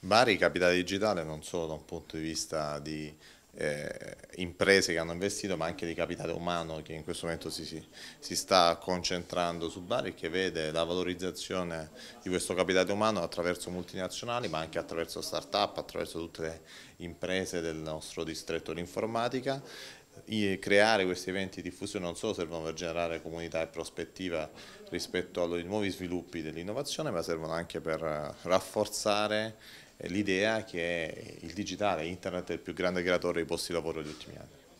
Bari capitale digitale non solo da un punto di vista di eh, imprese che hanno investito ma anche di capitale umano che in questo momento si, si, si, sta concentrando su Bari che vede la valorizzazione di questo capitale umano attraverso multinazionali ma anche attraverso start-up, attraverso tutte le imprese del nostro distretto di informatica creare questi eventi di diffusione non solo servono per generare comunità e prospettiva rispetto ai nuovi sviluppi dell'innovazione ma servono anche per eh, rafforzare l'idea che il digitale, internet è il più grande creatore di posti di lavoro degli ultimi anni.